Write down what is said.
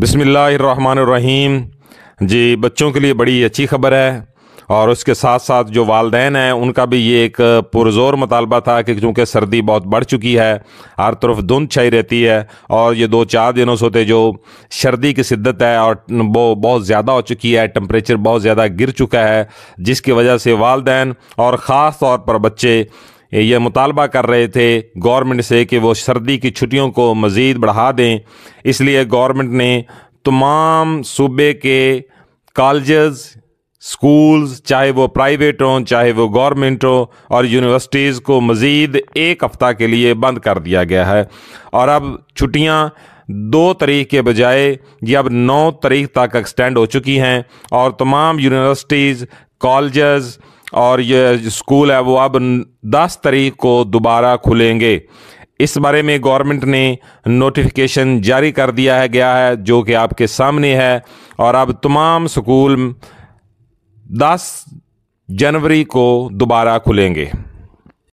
बसमीम जी बच्चों के लिए बड़ी अच्छी खबर है और उसके साथ साथ जो वालदेन हैं उनका भी ये एक पुरजोर मतालबा था कि चूँकि सर्दी बहुत बढ़ चुकी है हर तरफ धुंध छाई रहती है और ये दो चार दिनों से होते जो सर्दी की शिद्दत है और वो बहुत ज़्यादा हो चुकी है टम्परेचर बहुत ज़्यादा गिर चुका है जिसकी वजह से वालदेन और ख़ास तौर पर बच्चे ये मुतालबा कर रहे थे गवर्नमेंट से कि वो सर्दी की छुट्टियों को मज़ीद बढ़ा दें इसलिए गवर्नमेंट ने तमाम सूबे के कॉलेज स्कूल्स चाहे वो प्राइवेट हों चाहे वो गवर्नमेंट हो और यूनिवर्सिटीज़ को मज़ीद एक हफ़्ता के लिए बंद कर दिया गया है और अब छुट्टियाँ दो तरीक़ के बजाय ये अब नौ तरीक तक एक्सटेंड हो चुकी हैं और तमाम यूनिवर्सिटीज़ कॉलेज़ और ये स्कूल है वो अब 10 तारीख को दोबारा खुलेंगे इस बारे में गवर्नमेंट ने नोटिफिकेशन जारी कर दिया है गया है जो कि आपके सामने है और अब तमाम स्कूल 10 जनवरी को दोबारा खुलेंगे